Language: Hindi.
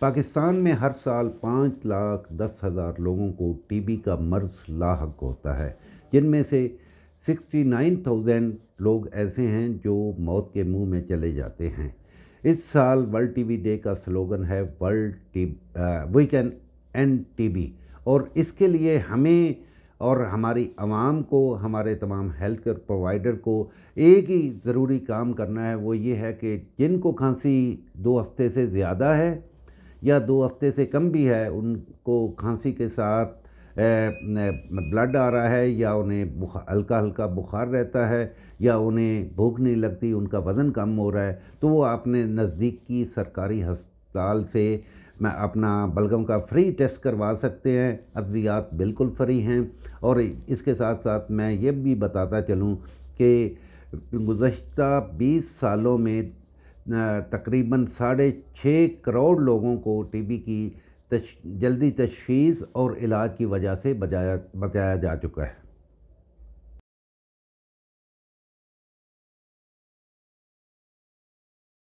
पाकिस्तान में हर साल पाँच लाख दस हज़ार लोगों को टीबी का मर्ज लाक होता है जिनमें से सिक्सटी नाइन थाउजेंड लोग ऐसे हैं जो मौत के मुंह में चले जाते हैं इस साल वर्ल्ड टीबी डे का स्लोगन है world T V can end TB और इसके लिए हमें और हमारी आवाम को हमारे तमाम हेल्थ केयर प्रोवाइडर को एक ही ज़रूरी काम करना है वो ये है कि जिनको खांसी दो हफ्ते से ज़्यादा है या दो हफ्ते से कम भी है उनको खांसी के साथ ब्लड आ रहा है या उन्हें हल्का हल्का बुखार रहता है या उन्हें भूख नहीं लगती उनका वज़न कम हो रहा है तो वो आपने नज़दीक की सरकारी हस्पताल से मैं अपना बलगम का फ्री टेस्ट करवा सकते हैं अद्वियात बिल्कुल फ्री हैं और इसके साथ साथ मैं ये भी बताता चलूँ कि गुज्त 20 सालों में तकरीबन साढ़े छः करोड़ लोगों को टीबी की तश, जल्दी तशीस और इलाज की वजह से बचाया बचाया जा चुका है